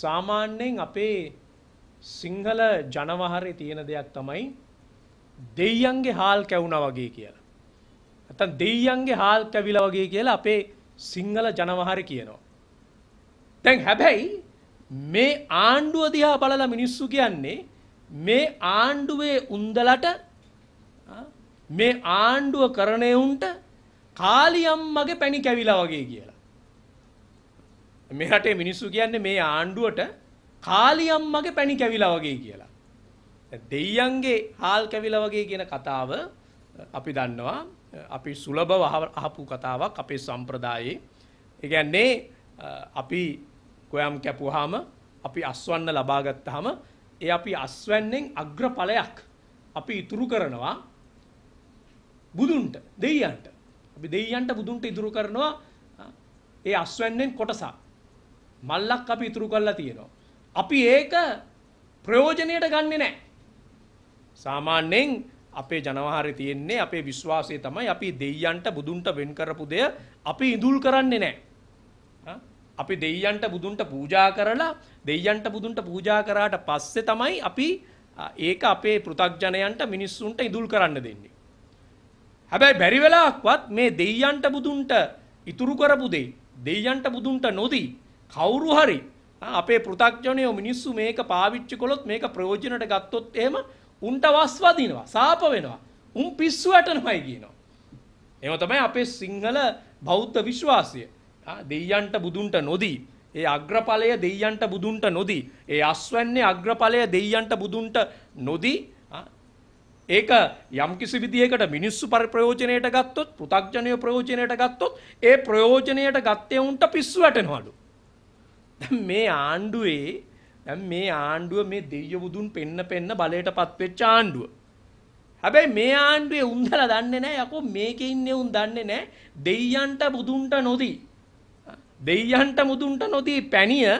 සාමාන්‍යයෙන් අපේ සිංහල ජනවහරේ තියෙන දෙයක් තමයි දෙයියන්ගේ හාල් කැවුණා වගේ කියලා. නැත්තම් දෙයියන්ගේ හාල් කැවිලා වගේ කියලා අපේ සිංහල ජනවහරේ කියනවා. දැන් හැබැයි මේ ආණ්ඩුව දිහා බලලා මිනිස්සු කියන්නේ මේ ආණ්ඩුවේ උන්දලට මේ ආණ්ඩුව කරණේ උන්ට කාලියම්මගේ පැණි කැවිලා වගේ කියලා. මේ රටේ මිනිස්සු කියන්නේ මේ ආණ්ඩුවට කාලියම්මගේ පැණි කැවිලා වගේ කියලා. දෙයියන්ගේ හාල් කැවිලා වගේ කියන කතාව අපි දන්නවා. අපි සුලභව අහපු කතාවක් අපේ සම්ප්‍රදායේ. ඒ කියන්නේ අපි ගොයම් කැපුවාම අපි අස්වන්න ලබා ගත්තාම ඒ අපි අස්වැන්නෙන් අග්‍රඵලයක් අපි ඉතුරු කරනවා බුදුන්ට දෙයියන්ට. අපි දෙයියන්ට බුදුන්ට ඉතුරු කරනවා ඒ අස්වැන්නෙන් කොටසක්. මල්ලක් අපි ඉතුරු කරලා තියෙනවා. අපි ඒක ප්‍රයෝජනයට ගන්නෙ නැහැ. සාමාන්‍යයෙන් අපේ ජනවහරේ තියෙන්නේ අපේ විශ්වාසය තමයි අපි දෙයයන්ට බුදුන්ට වෙන් කරපු දෙය අපි ඉඳුල් කරන්නේ නැහැ. අපි දෙයයන්ට බුදුන්ට පූජා කරලා දෙයයන්ට බුදුන්ට පූජා කරාට පස්සේ තමයි අපි ඒක අපේ පෘථග්ජනයන්ට මිනිස්සුන්ට ඉඳුල් කරන්න දෙන්නේ. හැබැයි බැරි වෙලාවක්වත් මේ දෙයයන්ට බුදුන්ට ඉතුරු කරපු දෙය දෙයයන්ට බුදුන්ට නොදී කවුරු හරි අපේ පෘථග්ජනයෝ මිනිස්සු මේක පාවිච්චි කළොත් මේක ප්‍රයෝජනට ගත්තොත් එහෙම උන්ට වස්වදිනවා සාප වෙනවා උන් පිස්සු වැටෙනමයි කියනවා එහෙම තමයි අපේ සිංහල බෞද්ධ විශ්වාසය දෙයයන්ට බුදුන්ට නොදී ඒ අග්‍රඵලය දෙයයන්ට බුදුන්ට නොදී ඒ අස්වැන්නේ අග්‍රඵලය දෙයයන්ට බුදුන්ට නොදී ඒක යම්කිසි විදිහකට මිනිස්සු පරිප්‍රයෝජනයට ගත්තොත් පෘථග්ජනය ප්‍රයෝජනයට ගත්තොත් ඒ ප්‍රයෝජනයට ගත්තේ උන්ට පිස්සු වැටෙනවලු මේ ආණ්ඩුවේ දැන් මේ ආණ්ඩුව මේ දෙවිය බුදුන් පෙන්න පෙන්න බලයටපත් වෙච්ච ආණ්ඩුව. හැබැයි මේ ආණ්ඩුවේ උන්දලා දන්නේ නැහැ යකෝ මේකේ ඉන්නේ උන් දන්නේ නැහැ දෙයයන්ට බුදුන්ට නොදී. දෙයයන්ට මුදුන්ට නොදී පැණිය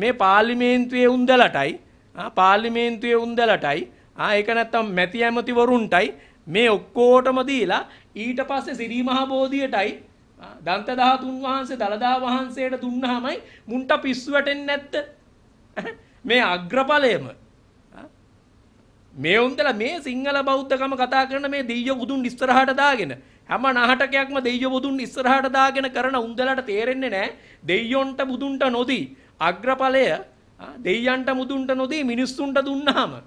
මේ පාර්ලිමේන්තුවේ උන්දලටයි පාර්ලිමේන්තුවේ උන්දලටයි ආ ඒක නැත්තම් මැති ඇමතිවරුන්ටයි මේ ඔක්කොටම දීලා ඊට පස්සේ සිරිමහා බෝධියටයි දන්ත ධාතුන් වහන්සේ දලදා වහන්සේට දුන්නාමයි මුන්ට පිස්සු වැටෙන්නේ නැත්ද මේ අග්‍රඵලයම මේ උන්දලා මේ සිංහල බෞද්ධකම කතා කරන මේ දෙයියෝ බුදුන් ඉස්සරහට දාගෙන හැම නාටකයක්ම දෙයියෝ බුදුන් ඉස්සරහට දාගෙන කරන උන්දලට තේරෙන්නේ නැහැ දෙයියොන්ට බුදුන්ට නොදී අග්‍රඵලය දෙයියන්ට මුදුන්ට නොදී මිනිස්සුන්ට දුන්නාම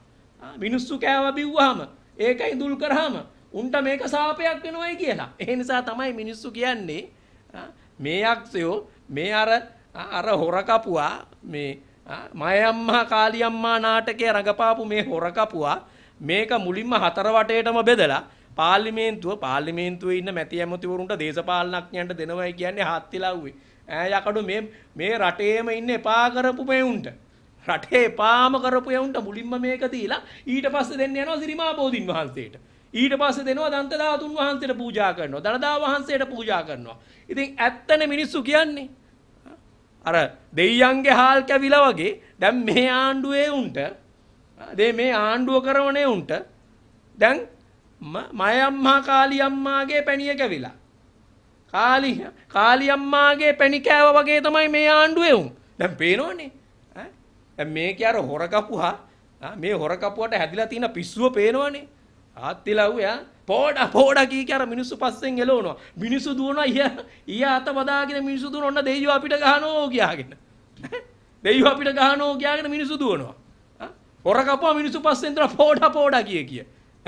මිනිස්සු කෑවා බිව්වාම ඒකයි දුල් කරාම උන්ට මේක සාපයක් වෙනවයි කියලා. ඒ නිසා තමයි මිනිස්සු කියන්නේ මේ යක්ෂයෝ මේ අර අර හොර කපුවා මේ මය අම්මා කාලි අම්මා නාටකයේ රඟපාපු මේ හොර කපුවා මේක මුලින්ම හතර වටේටම බෙදලා පාර්ලිමේන්තුව පාර්ලිමේන්තුවේ ඉන්න මැති ඇමතිවරුන්ට දේශපාලනඥයන්ට දෙනවයි කියන්නේ හත්තිලව්වේ. ඈ යකඩු මේ මේ රටේම ඉන්න එපා කරපු මෙවුන්ට. රටේ එපාම කරපු එවුන්ට මුලින්ම මේක දීලා ඊට පස්සේ දෙන්න යනවා සිරිමා බෝධින් වහන්සේට. ඊට පස්සේ දෙනවා දන්ත ධාතුන් වහන්සේට පූජා කරනවා. දනදා වහන්සේට පූජා කරනවා. ඉතින් ඇත්තනේ මිනිස්සු කියන්නේ. අර දෙයියන්ගේ හාල් කැවිලා වගේ දැන් මේ ආණ්ඩුවේ උන්ට දේ මේ ආණ්ඩුව කරවනේ උන්ට දැන් මය අම්මා කාලි අම්මාගේ පැණිය කැවිලා. කාලි කාලි අම්මාගේ පැණි කෑව වගේ තමයි මේ ආණ්ඩුවේ උන්. දැන් පේනවනේ. ඈ දැන් මේකේ අර හොර කපුවා මේ හොර කපුවට හැදිලා තියෙන පිස්සුව පේනවනේ. ආත්තිලව්යා පෝඩ පෝඩ කී කර මිනිස්සු පස්සෙන් එලවනවා. මිනිස්සු දුවනවා ඊය ඊය අත බදාගෙන මිනිස්සු දුවන ඔන්න දෙයියෝ අපිට ගහනෝ කියාගෙන. දෙයියෝ අපිට ගහනෝ කියාගෙන මිනිස්සු දුවනවා. හොර කපුවා මිනිස්සු පස්සෙන් දර පෝඩ පෝඩ කිය කිය.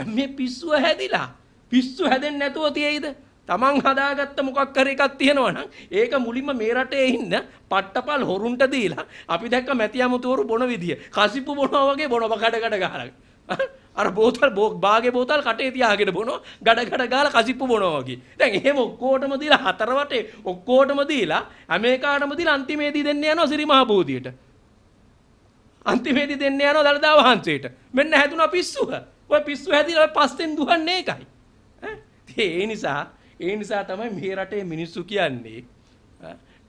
මේ පිස්සුව හැදිලා. පිස්සු හැදෙන්නේ නැතුව තියෙයිද? Taman හදාගත්ත මොකක් කර එකක් තියෙනවනම් ඒක මුලින්ම මේ රටේ ඉන්න පට්ටපල් හොරුන්ට දීලා අපි දැක්ක මැතියා මුතුවරු බොන විදිය. කසිප්පු බොනවා වගේ බොනවා කඩ කඩ ගහලා. අර බෝතල් බාගේ බෝතල් කටේ තියාගෙන බොනවා ගඩ ගඩ ගාලා කසිප්පු බොනවා වගේ. දැන් එහෙම ඔක්කොටම දීලා හතර වටේ ඔක්කොටම දීලා ඇමරිකාටම දීලා අන්තිමේදී දෙන්න යනවා සිරි මහ බෝධියට. අන්තිමේදී දෙන්න යනවා දළදා වහන්සේට. මෙන්න හැදුනා පිස්සුව. ඔය පිස්සුව හැදිලා පස්සෙන් දුවන්නේ ඒකයි. ඒ නිසා ඒ නිසා තමයි මේ රටේ මිනිස්සු කියන්නේ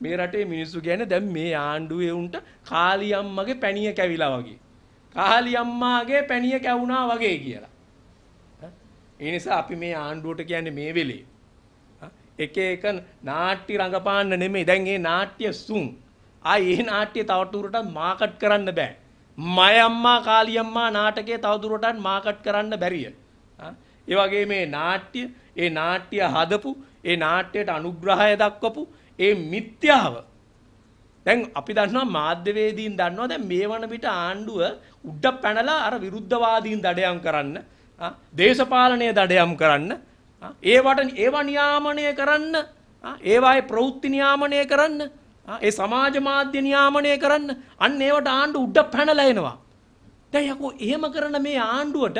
මේ රටේ මිනිස්සු කියන්නේ දැන් මේ ආණ්ඩුවේ උන්ට කාලියම්මගේ පැණිය කැවිලා වගේ. කහලි අම්මාගේ පැණිය කැවුනා වගේ කියලා. ඒ නිසා අපි මේ ආණ්ඩුවට කියන්නේ මේ වෙලේ එක එක නාට්‍ය රඟපාන්න නෙමෙයි. දැන් මේ නාට්‍ය සුන්. ආයි මේ නාට්‍ය තවටුරටත් මාකට් කරන්න බෑ. මය අම්මා කාලි අම්මා නාටකයේ තවදුරටත් මාකට් කරන්න බැරිය. ඒ වගේ මේ නාට්‍ය, ඒ නාට්‍ය හදපු, ඒ නාට්‍යයට අනුග්‍රහය දක්වපු, ඒ මිත්‍යාව දැන් අපි දන්නවා මාධ්‍යවේදීන් දන්නවා දැන් මේ වන විට ආණ්ඩුව උඩ පැනලා අර විරුද්ධවාදීන් දඩයම් කරන්න දේශපාලනය දඩයම් කරන්න ඒවට ඒවා නියාමනය කරන්න ඒවායේ ප්‍රවෘත්ති නියාමනය කරන්න ඒ සමාජ මාධ්‍ය නියාමනය කරන්න අන්න ඒවට ආණ්ඩු උඩ පැනලා එනවා දැන් යකෝ එහෙම කරන මේ ආණ්ඩුවට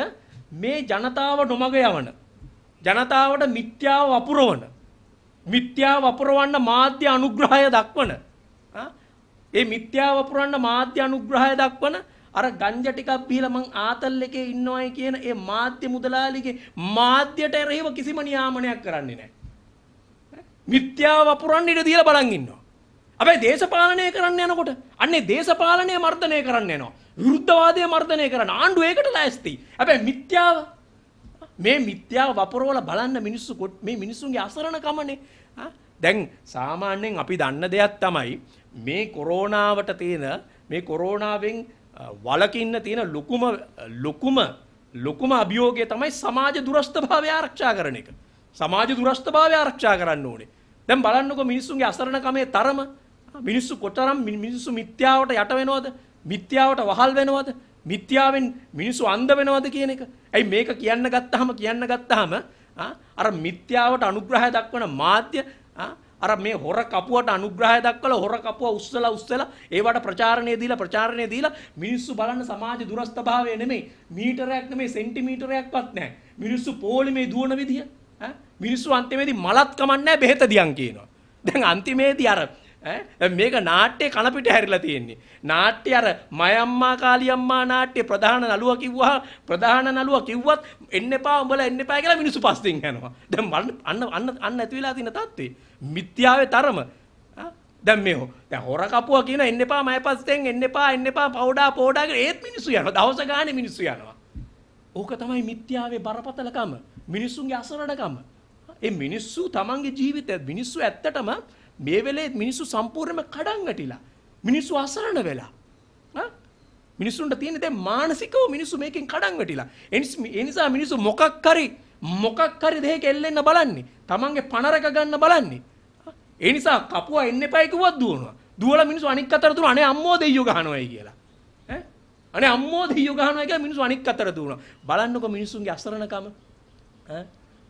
මේ ජනතාව නොමග යවන ජනතාවට මිත්‍යාව වපුරවන මිත්‍යාව වපුරවන්න මාධ්‍ය අනුග්‍රහය දක්වන ඒ මිත්‍යාව පුරන්න මාධ්‍ය අනුග්‍රහය දක්වන අර ගංජ ටිකක් බීලා මං ආතල් එකේ ඉන්නවයි කියන ඒ මාධ්‍ය මුදලාලිගේ මාධ්‍යට එරෙහිව කිසිම නියාමනයක් කරන්නේ නැහැ. මිත්‍යාව පුරන්න ඉඩ දීලා බලන් ඉන්නවා. හැබැයි දේශපාලනය කරන්න යනකොට අන්නේ දේශපාලනය මර්ධනය කරන්න යනවා. විරුද්ධවාදය මර්ධනය කරන්න ආණ්ඩුව ඒකට ලෑස්ති. හැබැයි මිත්‍යාව මේ මිත්‍යාව වපුරවලා බලන්න මිනිස්සු මේ මිනිස්සුන්ගේ අසරණ කමනේ. දැන් සාමාන්‍යයෙන් අපි දන්න දෙයක් තමයි මේ කොරෝනාවට තියෙන මේ කොරෝනාවෙන් වලකින්න තියෙන ලොකුම ලොකුම ලොකුම අභියෝගය තමයි සමාජ දුරස්ථභාවය ආරක්ෂා කරන එක. සමාජ දුරස්ථභාවය ආරක්ෂා කරන්න ඕනේ. දැන් බලන්නකෝ මිනිස්සුන්ගේ අසරණකමේ තරම මිනිස්සු කොතරම් මිනිස්සු මිත්‍යාවට යට වෙනවද? මිත්‍යාවට වහල් වෙනවද? මිත්‍යාවෙන් මිනිස්සු අන්ධ වෙනවද කියන එක. ඇයි මේක කියන්න ගත්තාම කියන්න ගත්තාම අර මිත්‍යාවට අනුග්‍රහය දක්වන මාධ්‍ය අර මේ හොර කපුවට අනුග්‍රහය දක්වලා හොර කපුව උස්සලා උස්සලා ඒවට ප්‍රචාරණය දීලා ප්‍රචාරණය දීලා මිනිස්සු බලන්න සමාජ දුරස්ථභාවය නෙමෙයි මීටරයක් නෙමෙයි සෙන්ටිමීටරයක්වත් නැහැ මිනිස්සු පොලිමේ දුවන විදිය මිනිස්සු අන්තිමේදී මලත් කමන්නේ බෙහෙත දියන් කියනවා දැන් අන්තිමේදී අර මේක නාට්‍ය කනපිට හැරිලා තියෙන්නේ. නාට්‍ය අර මයම්මා කාලියම්මා නාට්‍ය ප්‍රධාන නළුවා කිව්වා ප්‍රධාන නළුවා කිව්වත් එන්න එපා උඹලා එන්න එපා කියලා මිනිස්සු පස්සෙන් යනවා. දැන් අන්න අන්න අන්න ඇති වෙලා තියෙන තත්ත්වේ. මිත්‍යාවේ තරම. දැන් මේ දැන් හොර කපුවා කියන එන්න එපා මය පස්සෙන් එන්න එපා එන්න එපා පවුඩා පොඩා කියලා ඒත් මිනිස්සු යනවා. දවස ගානේ මිනිස්සු යනවා. ඕක තමයි මිත්‍යාවේ බරපතලකම. මිනිස්සුන්ගේ අසරණකම. ඒ මිනිස්සු තමන්ගේ ජීවිතයත් මිනිස්සු ඇත්තටම මේ වෙලේ මිනිස්සු සම්පූර්ණයෙන්ම කඩන් වැටිලා. මිනිස්සු අසරණ වෙලා. මිනිස්සුන්ට තියෙන දැන් මානසිකව මිනිස්සු මේකෙන් කඩන් වැටිලා. ඒ නිසා මිනිස්සු මොකක් කරි මොකක් කරි දෙයක එල්ලෙන්න බලන්නේ. Tamange පණරක ගන්න බලන්නේ. ඒ නිසා කපුවා එන්න එපයි කිව්වත් දුවනවා. දුවලා මිනිස්සු අනික් අතට දුවන අනේ අම්මෝ දෙයියෝ ගහනවායි කියලා. ඈ අනේ අම්මෝ දෙයියෝ ගහනවා කියලා මිනිස්සු අනික් අතට දුවනවා. බලන්නකො මිනිස්සුන්ගේ අසරණකම.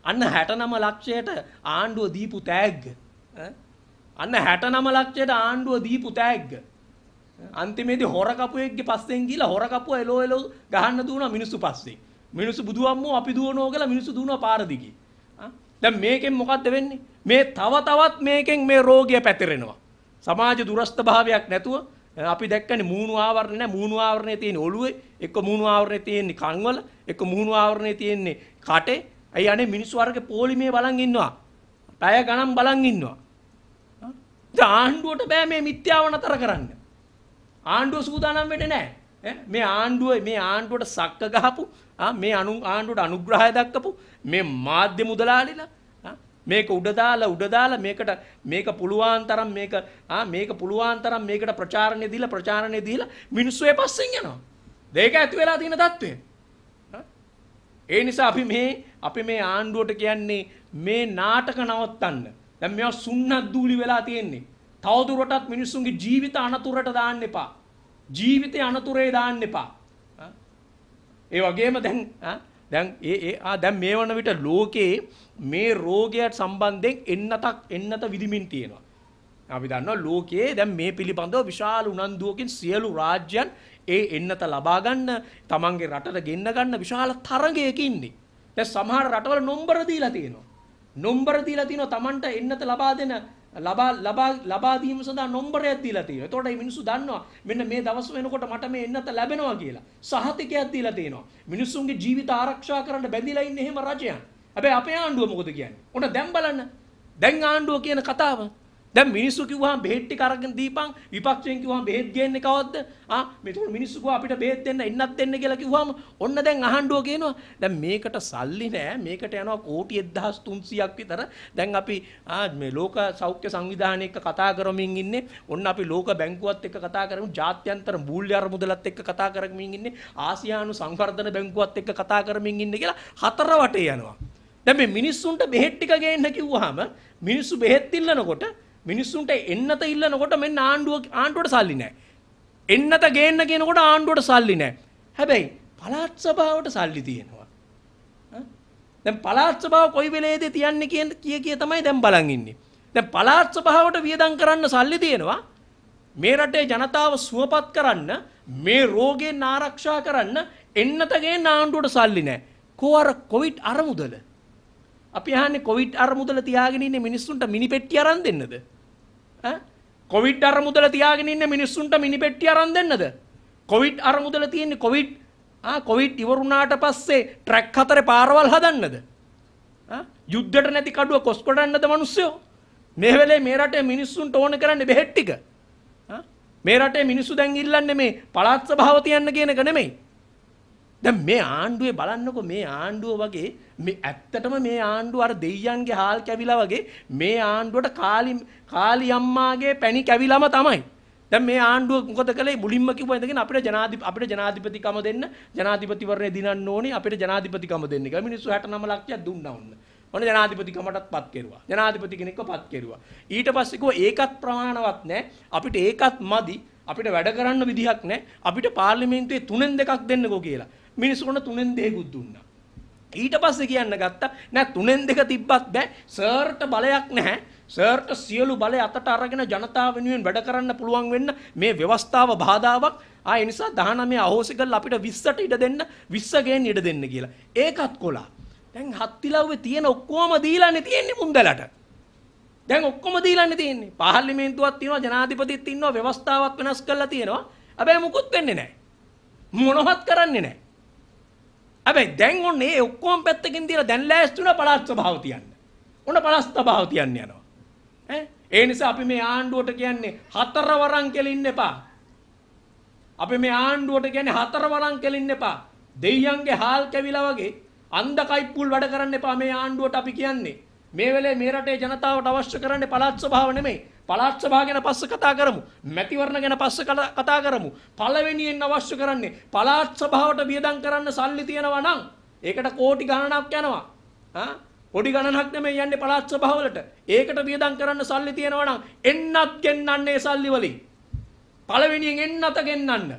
අන්න 69 ලක්ෂයට ආණ්ඩුව දීපු තෑග්ග. ඈ අන්න 69 ලක්ෂයට ආණ්ඩුව දීපු තෑග්ග. අන්තිමේදී හොර කපුවෙක්ගේ පස්සෙන් ගිහලා හොර කපුව එලෝ එලෝ ගහන්න දුවනවා මිනිස්සු පස්සේ. මිනිස්සු බුදුවම්මෝ අපි දුවනෝ කියලා මිනිස්සු දුවනවා පාර දිගේ. දැන් මේකෙන් මොකද්ද වෙන්නේ? මේ තව තවත් මේකෙන් මේ රෝගය පැතිරෙනවා. සමාජ දුරස්ත භාවයක් නැතුව අපි දැක්කනේ මූණු ආවරණ නැහැ මූණු ආවරණේ තියෙන ඔළුවේ එක්ක මූණු ආවරණේ තියෙන්නේ කන්වල එක්ක මූණු ආවරණේ තියෙන්නේ කටේ අයි අනේ මිනිස් වර්ගේ පොලිමේ බලන් ඉන්නවා පැය ගණන් බලන් ඉන්නවා ආණ්ඩුවට බෑ මේ මිත්‍යාව නතර කරන්න. ආණ්ඩුව සූදානම් වෙන්නේ නැහැ. මේ ආණ්ඩුව මේ ආණ්ඩුවට සක්ක ගහපු මේ අනු ආණ්ඩුවට අනුග්‍රහය දක්වපු මේ මාධ්‍ය මුදලාලිලා මේක උඩ දාලා උඩ දාලා මේකට මේක පුළුවන් තරම් මේක ආ මේක පුළුවන් තරම් මේකට ප්‍රචාරණය දීලා ප්‍රචාරණය දීලා මිනිස්සු ඒ පස්සෙන් යනවා. දෙක ඇති වෙලා තියෙන தত্ত্বය. ඒ නිසා අපි මේ අපි මේ ආණ්ඩුවට කියන්නේ මේ නාටක නවත්තන්න දැන් මේවා සුන්නත් දූලි වෙලා තියෙන්නේ. තවදුරටත් මිනිස්සුන්ගේ ජීවිත අනතුරට දාන්න එපා. ජීවිතේ අනතුරේ දාන්න එපා. ඒ වගේම දැන් දැන් ඒ ඒ ආ දැන් මේ වන විට ලෝකේ මේ රෝගයට සම්බන්ධයෙන් එන්නතක් එන්නත විදිමින් තියෙනවා. අපි දන්නවා ලෝකයේ දැන් මේ පිළිබඳව විශාල උනන්දුවකින් සියලු රාජ්‍යයන් ඒ එන්නත ලබා ගන්න තමන්ගේ රටට ගෙන්න ගන්න විශාල තරගයක ඉන්නේ. දැන් සමහර රටවල නොම්බර දීලා තියෙනවා. නම්බර දීලා තිනවා Tamanට එන්නත ලබා දෙන ලබා ලබා ලබා දීම සඳහා නම්බරයක් දීලා තියෙනවා. එතකොට මේ මිනිස්සු දන්නවා මෙන්න මේ දවස් වෙනකොට මට මේ එන්නත ලැබෙනවා කියලා. සහතිකයක් දීලා තියෙනවා. මිනිස්සුන්ගේ ජීවිත ආරක්ෂා කරන්න බැඳිලා ඉන්නේ එහෙම රජයන්. හැබැයි අපේ ආණ්ඩුව මොකද කියන්නේ? ඔන්න දැන් බලන්න. දැන් ආණ්ඩුව කියන කතාව දැන් මිනිස්සු කිව්වහම බෙහෙත් ටික අරගෙන දීපන් විපක්ෂයෙන් කිව්වහම බෙහෙත් ගේන්නේ කවද්ද ආ මෙතන මිනිස්සු කිව්වා අපිට බෙහෙත් දෙන්න ඉන්නත් දෙන්න කියලා කිව්වහම ඔන්න දැන් අහඬුව කියනවා දැන් මේකට සල්ලි නෑ මේකට යනවා කෝටි 1300ක් විතර දැන් අපි ආ මේ ලෝක සෞඛ්‍ය සංවිධානය එක්ක කතා කරමින් ඉන්නේ ඔන්න අපි ලෝක බැංකුවත් එක්ක කතා කරමු ජාත්‍යන්තර මූල්‍ය අරමුදලත් එක්ක කතා කරමින් ඉන්නේ ආසියානු සංවර්ධන බැංකුවත් එක්ක කතා කරමින් ඉන්නේ කියලා හතර වටේ යනවා දැන් මේ මිනිස්සුන්ට බෙහෙත් ටික ගේන්න කිව්වහම මිනිස්සු බෙහෙත් ඉල්ලනකොට මිනිස්සුන්ට එන්නත ඉල්ලනකොට මෙන්න ආණ්ඩුව ආණ්ඩුවට සල්ලි නැහැ. එන්නත ගේන්න කියනකොට ආණ්ඩුවට සල්ලි නැහැ. හැබැයි පළාත් සභාවට සල්ලි තියෙනවා. දැන් පළාත් සභාව කොයි වෙලේද තියන්නේ කියන කිය කිය තමයි දැන් බලන් ඉන්නේ. දැන් පළාත් සභාවට වියදම් කරන්න සල්ලි තියෙනවා. මේ රටේ ජනතාව සුවපත් කරන්න මේ රෝගයෙන් ආරක්ෂා කරන්න එන්නතගේ නාණ්ඩුවට සල්ලි නෑ. කෝර කොවිඩ් අරමුදල. අපි අහන්නේ කොවිඩ් අරමුදල තියාගෙන ඉන්නේ මිනිස්සුන්ට මිනි පෙට්ටිය අරන් දෙන්නද? කොවිඩ් අර මුදල තියාගෙන ඉන්න මිනිස්සුන්ට මිනිපෙට්ටිය අරන් දෙන්නද? කොවිඩ් අර මුදල තියෙන්නේ කොවිඩ් ආ කොවිඩ් ඉවරුණාට පස්සේ ට්‍රැක් හතරේ පාරවල් හදන්නද? ආ යුද්ධෙට නැති කඩුව කොස්කොඩන්නද මිනිස්සු? මේ වෙලේ මේ රටේ මිනිස්සුන්ට ඕන කරන්නේ බෙහෙත් ටික. ආ මේ රටේ මිනිස්සු දැන් ඉල්ලන්නේ මේ පළාත් සභාව තියන්න කියන එක නෙමෙයි. දැන් මේ ආණ්ඩුවේ බලන්නකො මේ ආණ්ඩුව වගේ මේ ඇත්තටම මේ ආණ්ඩුව අර දෙයියන්ගේ හාල් කැවිලා වගේ මේ ආණ්ඩුවට කාලි කාලි අම්මාගේ පැණි කැවිලම තමයි. දැන් මේ ආණ්ඩුව මොකද කළේ මුලින්ම කිව්වා ඉඳගෙන අපිට ජනාධිපති අපිට ජනාධිපතිකම දෙන්න ජනාධිපතිවරණය දිනන්න ඕනේ අපිට ජනාධිපතිකම දෙන්න කියලා මිනිස්සු 69 ලක්ෂයක් දුන්නා උන්න. ඔන්න ජනාධිපතිකමටත් පත් කෙරුවා. ජනාධිපති කෙනෙක්ව පත් කෙරුවා. ඊට පස්සේ කිව්වා ඒකත් ප්‍රමාණවත් නැහැ. අපිට ඒකත් මදි. අපිට වැඩ කරන්න විදිහක් නැහැ. අපිට පාර්ලිමේන්තුවේ තුනෙන් දෙකක් දෙන්නකෝ කියලා. මිනිස්සුන්ට තුනෙන් දෙහෙකුත් දුන්නා. ඊට පස්සේ කියන්න ගත්තා නෑ තුනෙන් දෙක තිබ්බත් බෑ සර්ට බලයක් නැහැ. සර්ට සියලු බලය අතට අරගෙන ජනතාව වෙනුවෙන් වැඩ කරන්න පුළුවන් වෙන්න මේ ව්‍යවස්ථාව බාධාවක්. ආ ඒ නිසා 19 අහෝසි කරලා අපිට 20ට ඉඩ දෙන්න 20 ගෙන් ඉඩ දෙන්න කියලා. ඒකත් කොලා. දැන් හත්තිලව්වේ තියෙන ඔක්කොම දීලානේ තියෙන්නේ මුන්දලට. දැන් ඔක්කොම දීලානේ තියෙන්නේ. පාර්ලිමේන්තුවක් තියෙනවා, ජනාධිපතිත් ඉන්නවා, ව්‍යවස්ථාවක් වෙනස් කරලා තියෙනවා. හැබැයි මුකුත් වෙන්නේ නැහැ. මොනවත් කරන්නේ නැහැ. හැබැයි දැන් ඔන්නේ ඒ ඔක්කොම පැත්තකින් දාලා දැන් ලෑස්තුන පළාත් ස්වභාව තියන්න. ඔන්න පළාත් ස්වභාව තියන්න යනවා. ඈ ඒ නිසා අපි මේ ආණ්ඩුවට කියන්නේ හතර වරන් කෙලින්න එපා. අපි මේ ආණ්ඩුවට කියන්නේ හතර වරන් කෙලින්න එපා. දෙයියන්ගේ හාල් කැවිලා වගේ අන්ධ කයිප්පුල් වැඩ කරන්න එපා මේ ආණ්ඩුවට අපි කියන්නේ. මේ වෙලේ මේ රටේ ජනතාවට අවශ්‍ය කරන්නේ පළාත් ස්වභාව නෙමෙයි. පළාත් සභා ගැන පස්සේ කතා කරමු. මැතිවරණ ගැන පස්සේ කතා කරමු. පළවෙනියෙන් අවශ්‍ය කරන්නේ පළාත් සභාවට වියදම් කරන්න සල්ලි තියෙනවා නම් ඒකට කෝටි ගණනක් යනවා. ආ පොඩි ගණනක් නෙමෙයි යන්නේ පළාත් සභාවලට. ඒකට වියදම් කරන්න සල්ලි තියෙනවා නම් එන්නත් ගෙන්නන්නේ සල්ලි වලින්. පළවෙනියෙන් එන්නත ගෙන්නන්න.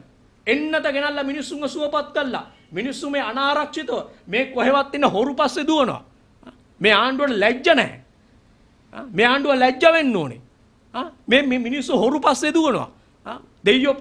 එන්නත ගෙනල්ලා මිනිස්සුන්ව සුවපත් කළා. මිනිස්සු මේ අනාරක්ෂිතව මේ කොහෙවත් ඉන්න හොරු පස්සේ දුවනවා. මේ ආණ්ඩුවට ලැජ්ජ නැහැ. මේ ආණ්ඩුව ලැජ්ජ වෙන්න ඕනේ. මේ මිනිස්සු හොරු පස්සේ දුවනවා දෙයියෝ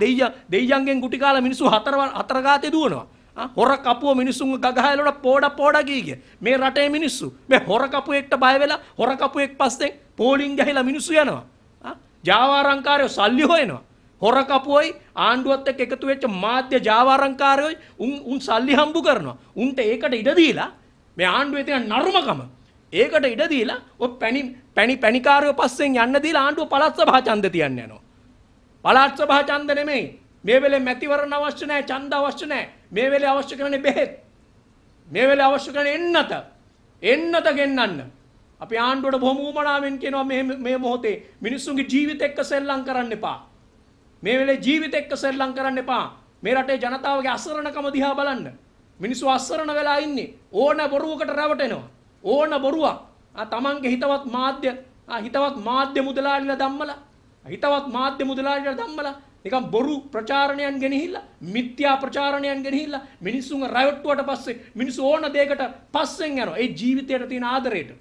දෙයිය දෙයියන්ගෙන් ගුටි කාලා මිනිස්සු හතර හතර ගාතේ දුවනවා හොර කපුව මිනිස්සුන්ව ගගහයලට පෝඩ පෝඩ ගිය මේ රටේ මිනිස්සු මේ හොර කපුවෙක්ට බය වෙලා හොර කපුවෙක් පස්සෙන් පෝලිං ගහලා මිනිස්සු යනවා ජාවාරංකාරයෝ සල්ලි හොයනවා හොර කපුවයි ආණ්ඩුවත් එක්ක එකතු වෙච්ච මාධ්‍ය ජාවාරංකාරයෝයි උන් උන් සල්ලි හම්බු කරනවා උන්ට ඒකට ඉඩ දීලා මේ ආණ්ඩුවේ තියෙන නරුමකම ඒකට ඉඩ දීලා ඔය පැණි පැණි පැණිකාරයෝ පස්සෙන් යන්න දීලා ආණ්ඩුව පළාත් සභා ඡන්ද තියන්න යනවා. පළාත් සභා ඡන්ද නෙමෙයි. මේ වෙලේ මැතිවරණ අවශ්‍ය නැහැ, ඡන්ද අවශ්‍ය නැහැ. මේ වෙලේ අවශ්‍ය කරන්නේ බෙහෙත්. මේ වෙලේ අවශ්‍ය කරන්නේ එන්නත. එන්නත ගෙන්නන්න. අපි ආණ්ඩුවට බොහොම උමනාවෙන් කියනවා මේ මේ මොහොතේ මිනිස්සුන්ගේ ජීවිත එක්ක සෙල්ලම් කරන්න එපා. මේ වෙලේ ජීවිත එක්ක සෙල්ලම් කරන්න එපා. මේ රටේ ජනතාවගේ අසරණකම දිහා බලන්න. මිනිස්සු අසරණ වෙලා ඉන්නේ. ඕන බොරුවකට රැවටෙනවා. ඕන බොරුවක් තමන්ගේ හිතවත් මාධ්‍ය හිතවත් මාධ්‍ය මුදලාලිලා දම්මලා හිතවත් මාධ්‍ය මුදලාලිලා දම්මලා නිකන් බොරු ප්‍රචාරණයන් ගෙනහිල්ලා මිත්‍යා ප්‍රචාරණයන් ගෙනහිල්ලා මිනිස්සුන්ව රැවට්ටුවට පස්සේ මිනිස්සු ඕන දෙයකට පස්සෙන් යනවා ඒ ජීවිතයට තියෙන ආදරයට